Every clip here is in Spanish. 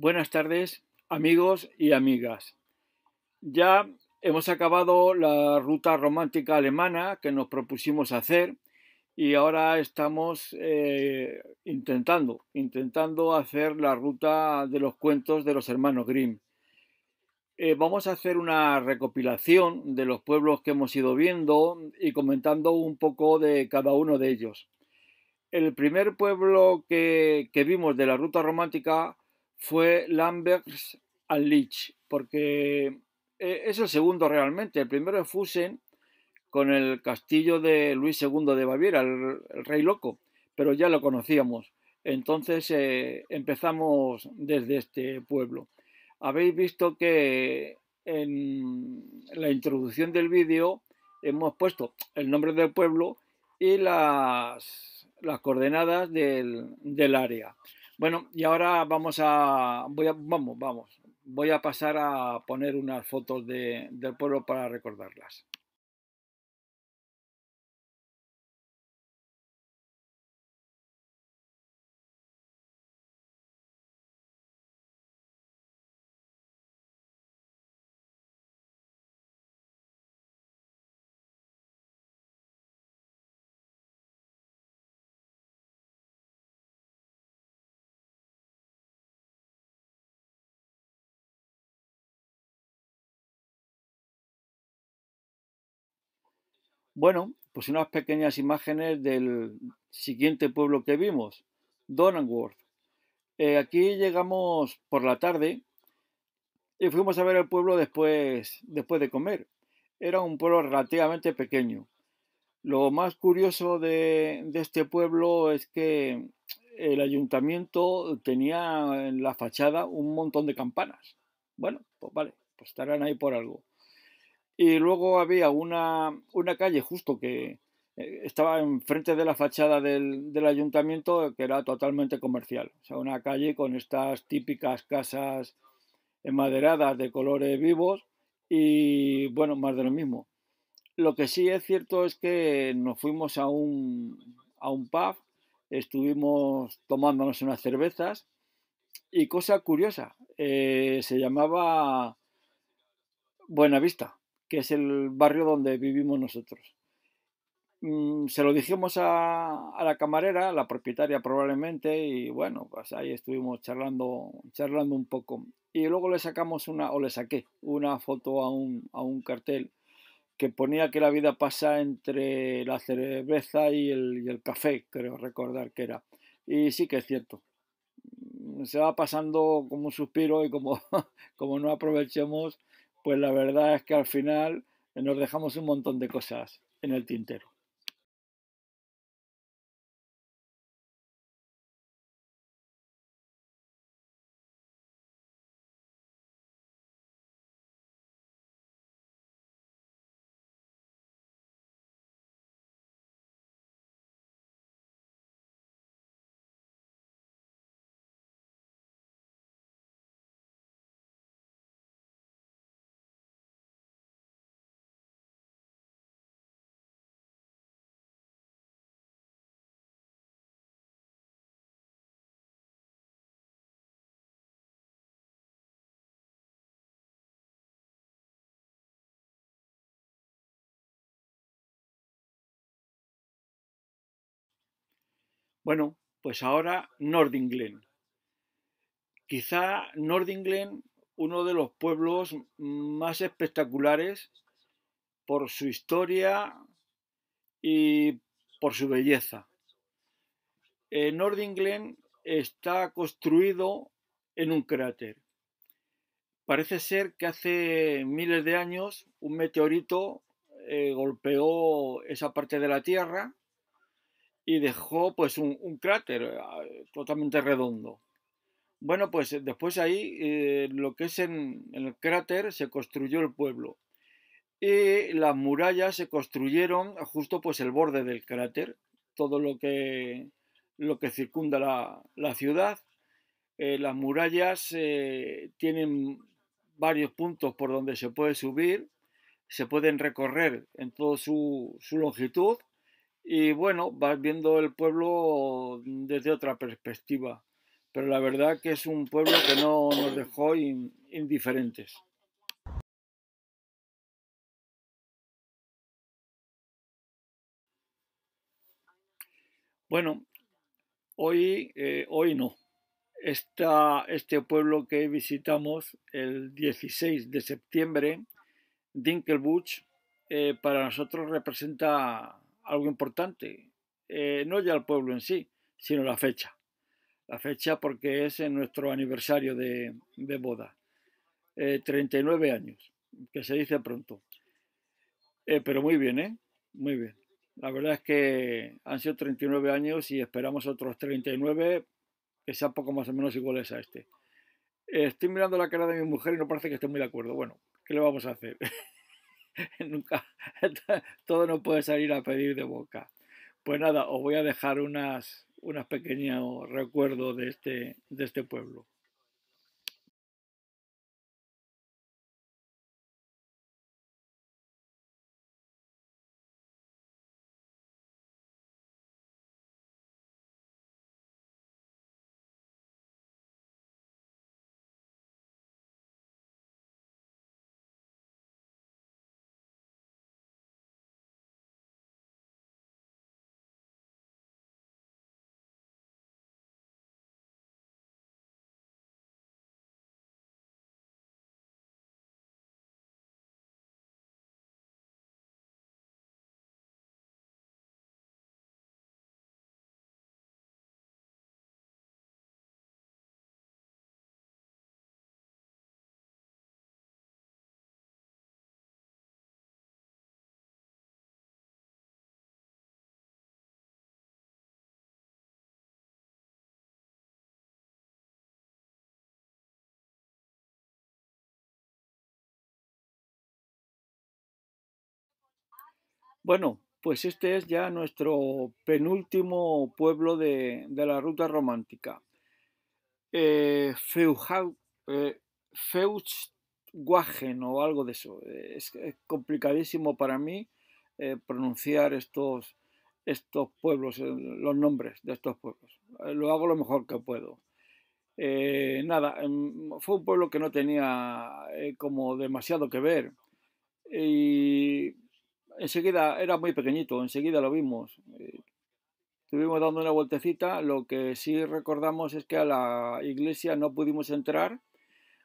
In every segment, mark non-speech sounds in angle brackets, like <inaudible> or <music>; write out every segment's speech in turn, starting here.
Buenas tardes, amigos y amigas. Ya hemos acabado la ruta romántica alemana que nos propusimos hacer y ahora estamos eh, intentando, intentando hacer la ruta de los cuentos de los hermanos Grimm. Eh, vamos a hacer una recopilación de los pueblos que hemos ido viendo y comentando un poco de cada uno de ellos. El primer pueblo que, que vimos de la ruta romántica fue Lamberts and Lich, porque eh, es el segundo realmente. El primero es Fusen con el castillo de Luis II de Baviera, el, rey loco, pero ya lo conocíamos. Entonces eh, empezamos desde este pueblo. Habéis visto que en la introducción del vídeo hemos puesto el nombre del pueblo y las, las coordenadas del, del área. Bueno, y ahora vamos a, voy a, vamos, vamos, voy a pasar a poner unas fotos de, del pueblo para recordarlas. Bueno, pues unas pequeñas imágenes del siguiente pueblo que vimos, Donanworth. Eh, aquí llegamos por la tarde y fuimos a ver el pueblo después, después de comer. Era un pueblo relativamente pequeño. Lo más curioso de, de este pueblo es que el ayuntamiento tenía en la fachada un montón de campanas. Bueno, pues vale, pues estarán ahí por algo. Y luego había una, calle justo que eh, estaba enfrente de la fachada del, ayuntamiento que era totalmente comercial. O sea, una calle con estas típicas casas maderadas de colores vivos y bueno, más de lo mismo. Lo que sí es cierto es que nos fuimos a un, a un pub, estuvimos tomándonos unas cervezas y cosa curiosa, eh, se llamaba Buenavista que es el barrio donde vivimos nosotros. Mm, se lo dijimos a, la camarera, la propietaria probablemente, y bueno, pues ahí estuvimos charlando, charlando un poco. Y luego le sacamos una, o le saqué una foto a un, a un cartel que ponía que la vida pasa entre la cerveza y el, café, creo recordar que era. Y sí que es cierto. Mm, se va pasando como un suspiro y como, <laughs> como no aprovechemos, pues la verdad es que al final eh, nos dejamos un montón de cosas en el tintero. Bueno, pues ahora Nordinglen. Quizá Nordinglen, uno de los pueblos más espectaculares por su historia y por su belleza. Eh, Nordinglen está construido en un cráter. Parece ser que hace miles de años un meteorito eh, golpeó esa parte de la Tierra y dejó pues un, cráter eh, ah, eh, totalmente redondo. Bueno, pues eh, después ahí, lo que es en, el cráter, se construyó el pueblo. Y las murallas se construyeron justo pues el borde del cráter, todo lo que, lo que circunda la, ciudad. las murallas tienen varios puntos por donde se puede subir, se pueden recorrer en toda su longitud y bueno, vas viendo el pueblo desde otra perspectiva. Pero la verdad que es un pueblo que no nos dejó indiferentes. Bueno, hoy, eh, hoy no. está este pueblo que visitamos el 16 de septiembre, Dinkelbuch, eh, para nosotros representa algo importante, eh, no ya el pueblo en sí, sino la fecha. La fecha porque es en nuestro aniversario de, de boda, 39 eh, años, que se dice pronto. Eh, pero muy bien, ¿eh? Muy bien. La verdad es que han sido 39 años y esperamos otros 39 que sean poco más o menos iguales a este. Estoy mirando la cara de mi mujer y no parece que esté muy de acuerdo. Bueno, ¿qué le vamos a hacer? <laughs> <laughs> nunca, <laughs> todo no puede salir a pedir de boca. Pues nada, os voy a dejar unas, unos pequeños recuerdos de este, de este pueblo. Bueno, pues este es ya nuestro penúltimo pueblo de, la ruta romántica. Eh, eh o algo de eso. Eh, es, eh, complicadísimo para mí pronunciar estos, estos pueblos, los nombres de estos pueblos. Lo hago lo mejor que puedo. nada, em, fue un pueblo que no tenía como demasiado que ver. Y enseguida era muy pequeñito, enseguida lo vimos. Eh, estuvimos dando una vueltecita, lo que sí recordamos es que a la iglesia no pudimos entrar,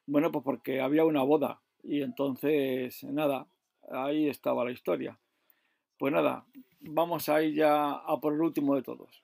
bueno, pues porque había una boda y entonces, nada, ahí estaba la historia. Pues nada, vamos a ir ya a por el último de todos.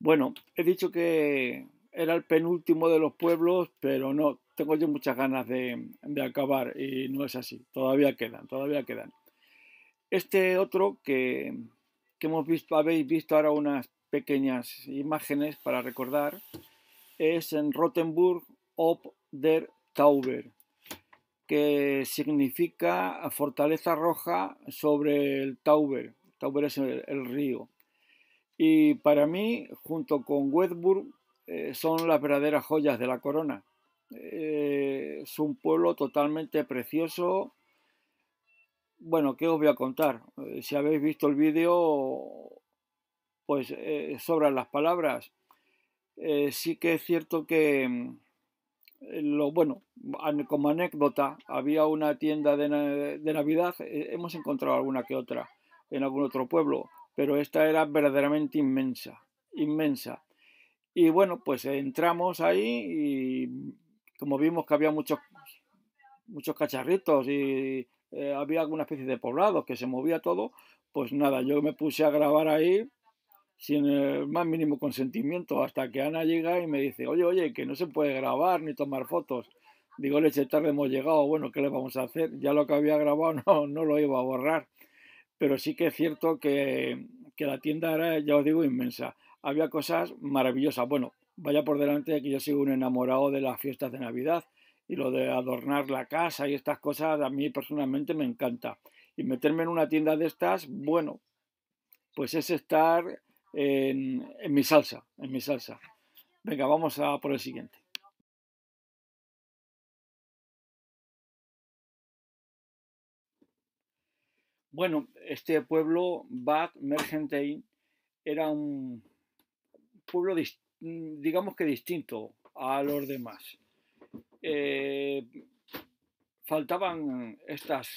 Bueno, he dicho que era el penúltimo de los pueblos, pero no, tengo yo muchas ganas de, acabar y no es así, todavía quedan, todavía quedan. Este otro que, hemos visto, habéis visto ahora unas pequeñas imágenes para recordar, es en Rotenburg ob der Tauber, que significa fortaleza roja sobre el Tauber. Tauber es el río. Y para mí, junto con Wedburg, eh, son las verdaderas joyas de la corona. Eh, es un pueblo totalmente precioso. Bueno, ¿qué os voy a contar? Eh, si habéis visto el vídeo, pues sobran las palabras. sí que es cierto que, mm, lo bueno, como anécdota, había una tienda de Navidad, hemos encontrado alguna que otra en algún otro pueblo pero esta era verdaderamente inmensa, inmensa. Y bueno, pues entramos ahí y como vimos que había muchos, muchos cacharritos y eh, había alguna especie de poblado que se movía todo, pues nada, yo me puse a grabar ahí sin el más mínimo consentimiento, hasta que Ana llega y me dice, oye, oye, que no se puede grabar ni tomar fotos. Digo, leche, tarde hemos llegado, bueno, ¿qué le vamos a hacer? Ya lo que había grabado <laughs> no, no lo iba a borrar pero sí que es cierto que, la tienda era, ya os digo, inmensa. Había cosas maravillosas. Bueno, vaya por delante que yo sigo un enamorado de las fiestas de Navidad y lo de adornar la casa y estas cosas a mí personalmente me encanta. Y meterme en una tienda de estas, bueno, pues es estar en mi salsa, en mi salsa. Venga, vamos a por el siguiente. bueno, este pueblo, Bad Mergentheim era un pueblo, mm, digamos que distinto a los demás. Eh, faltaban estas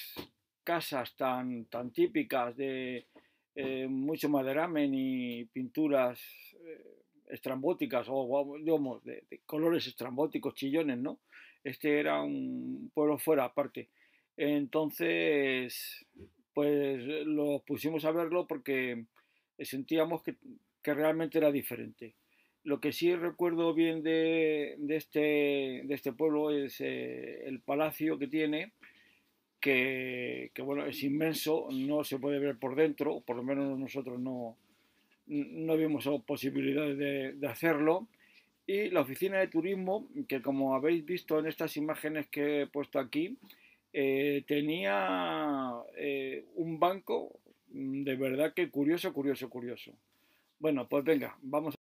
casas tan, tan típicas de eh, mucho maderamen y pinturas eh, estrambóticas o digamos, de, de, colores estrambóticos, chillones, ¿no? Este era un pueblo fuera aparte. Entonces, pues eh, los pusimos a verlo porque eh, sentíamos que, realmente era diferente. Lo que sí recuerdo bien de, de, este, este pueblo es eh, el palacio que tiene, que, bueno, es inmenso, no se puede ver por dentro, por lo menos nosotros no, no vimos posibilidades de hacerlo. Y la oficina de turismo, que como habéis visto en estas imágenes que he puesto aquí, eh, tenía eh, un banco mm, de verdad que curioso, curioso, curioso. Bueno, pues venga, vamos. a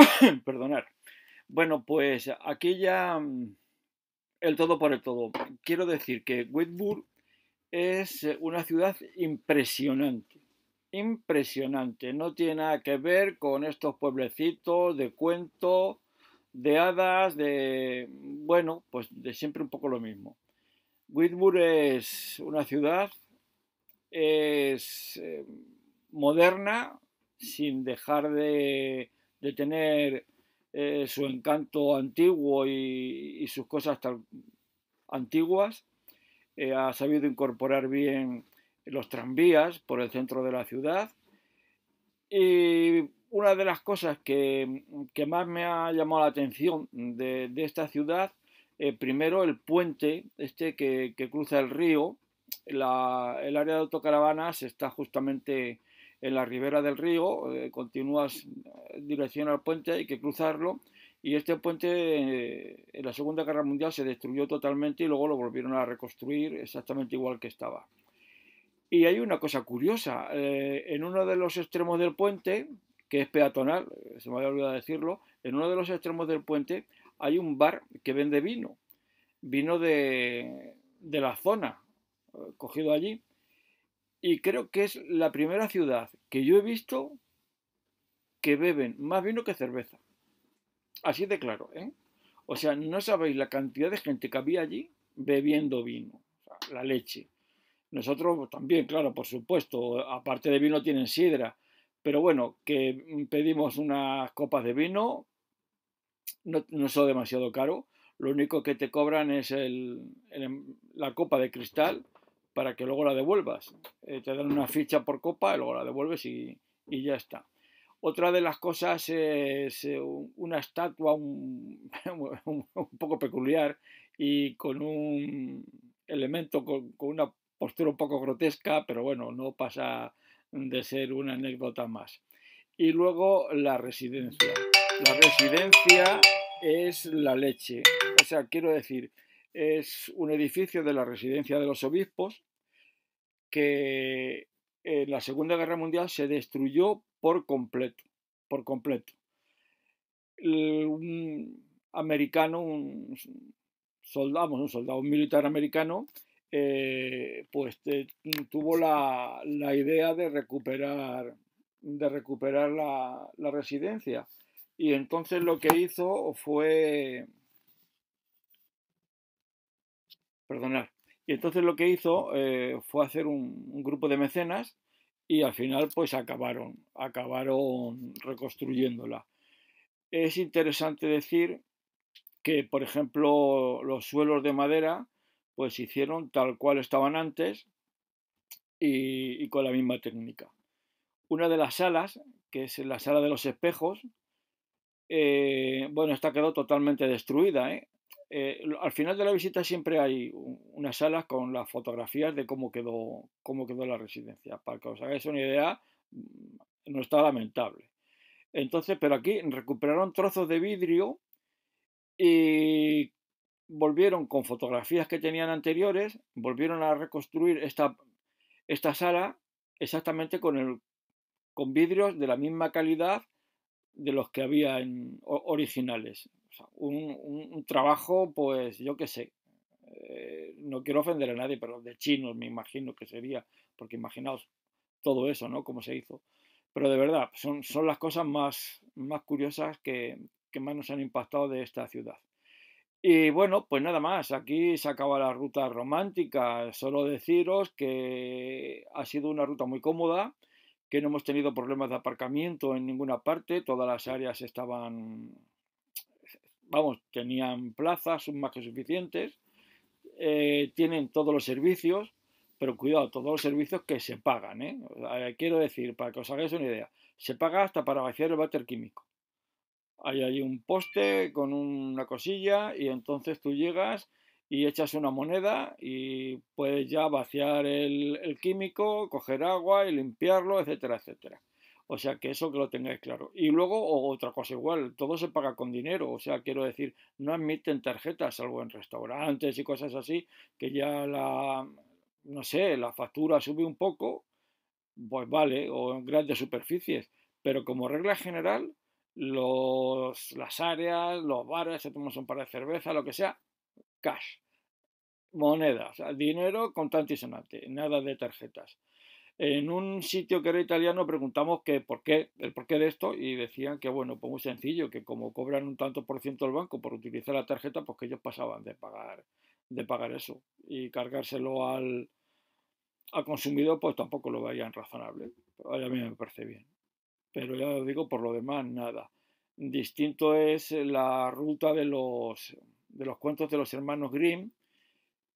<coughs> Perdonar. Bueno, pues aquí ya mm, el todo por el todo. Quiero decir que Whitburn es eh, una ciudad impresionante. Impresionante. No tiene nada que ver con estos pueblecitos de cuento, de hadas, de. Mm, bueno, pues de siempre un poco lo mismo. Whitburn es una ciudad, es eh, moderna, sin dejar de de tener eh, su encanto antiguo y, sus cosas tan antiguas. Eh, ha sabido incorporar bien los tranvías por el centro de la ciudad. Y una de las cosas que, más me ha llamado la atención de, esta ciudad, eh, primero el puente este que, cruza el río, el área de autocaravanas está justamente en la ribera del río, eh, continúas eh, dirección al puente, hay que cruzarlo. Y este puente eh, en la Segunda Guerra Mundial se destruyó totalmente y luego lo volvieron a reconstruir exactamente igual que estaba. Y hay una cosa curiosa, en uno de los extremos del puente, que es peatonal, se me había olvidado decirlo, en uno de los extremos del puente hay un bar que vende vino, vino de, de la zona, cogido allí. Y creo que es la primera ciudad que yo he visto que beben más vino que cerveza. Así de claro, ¿eh? O sea, no sabéis la cantidad de gente que había allí bebiendo vino, la leche. Nosotros también, claro, por supuesto, aparte de vino tienen sidra, pero bueno, que pedimos unas copas de vino, no, son demasiado caro, lo único que te cobran es el, la copa de cristal para que luego la devuelvas. Eh, te dan una ficha por copa y luego la devuelves y, ya está. Otra de las cosas es eh, una estatua <laughs> un, poco peculiar y con un elemento, con, con una postura un poco grotesca, pero bueno, no pasa de ser una anécdota más. Y luego la residencia. La residencia es la leche. O sea, quiero decir, es un edificio de la residencia de los obispos que en eh, la Segunda Guerra Mundial se destruyó por completo, por completo. Un americano, un soldado, un soldado, militar americano, eh, pues tuvo la, idea de recuperar, de recuperar la, la, residencia. Y entonces lo que hizo fue... Perdonar. Y entonces lo que hizo eh, fue hacer un, grupo de mecenas y al final pues acabaron, acabaron reconstruyéndola. Es interesante decir que, por ejemplo, los suelos de madera pues se hicieron tal cual estaban antes y, con la misma técnica. Una de las salas, que es la sala de los espejos, eh, bueno, esta quedó totalmente destruida, ¿eh? Eh, al final de la visita siempre hay unas salas con las fotografías de cómo quedó, cómo quedó la residencia. Para que os hagáis una idea, mm, no está lamentable. Entonces, pero aquí recuperaron trozos de vidrio y volvieron con fotografías que tenían anteriores, volvieron a reconstruir esta, esta sala exactamente con, con vidrios de la misma calidad de los que había originales un, trabajo, pues yo qué sé, eh, no quiero ofender a nadie, pero de chinos me imagino que sería, porque imaginaos todo eso, ¿no? Cómo se hizo. Pero de verdad, son, son las cosas más, más curiosas que, que más nos han impactado de esta ciudad. Y bueno, pues nada más, aquí se acaba la ruta romántica. Solo deciros que ha sido una ruta muy cómoda, que no hemos tenido problemas de aparcamiento en ninguna parte, todas las áreas estaban vamos, tenían plazas, son más que suficientes, eh, tienen todos los servicios, pero cuidado, todos los servicios que se pagan, ¿eh? eh, Quiero decir, para que os hagáis una idea, se paga hasta para vaciar el váter químico. Hay ahí un poste con una cosilla y entonces tú llegas y echas una moneda y puedes ya vaciar el químico, coger agua y limpiarlo, etcétera, etcétera. O sea, que eso que lo tengáis claro. Y luego otra cosa igual, todo se paga con dinero. O sea, quiero decir, no admiten tarjetas, salvo en restaurantes y cosas así, que ya la, no sé, la factura sube un poco, pues vale, o en grandes superficies. Pero como regla general, los, las áreas, los bares, se toman un par de cerveza, lo que sea, cash. Monedas, dinero contante y sonante, nada de tarjetas. En un sitio que era italiano preguntamos que por qué, el porqué de esto y decían que bueno, pues muy sencillo, que como cobran un tanto por ciento el banco por utilizar la tarjeta, pues que ellos pasaban de pagar, de pagar eso y cargárselo al, consumidor, pues tampoco lo veían razonable. a mí me parece bien. Pero ya os digo, por lo demás, nada. Distinto es la ruta de los, de los cuentos de los hermanos Grimm,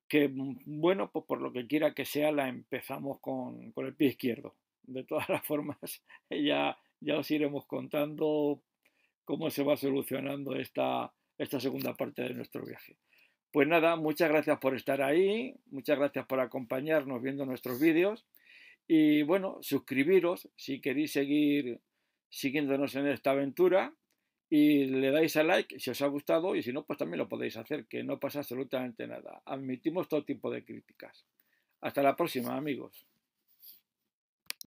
que mm, bueno, pues por lo que quiera que sea, la empezamos con, el pie izquierdo. De todas <laughs> las formas, ya, ya os iremos contando cómo se va solucionando esta, esta segunda parte de nuestro viaje. Pues nada, muchas gracias por estar ahí, muchas gracias por acompañarnos viendo nuestros vídeos y bueno, suscribiros si queréis seguir siguiéndonos en esta aventura y le dais a like si os ha gustado y si no, pues también lo podéis hacer, que no pasa absolutamente nada. Admitimos todo tipo de críticas. Hasta la próxima, amigos.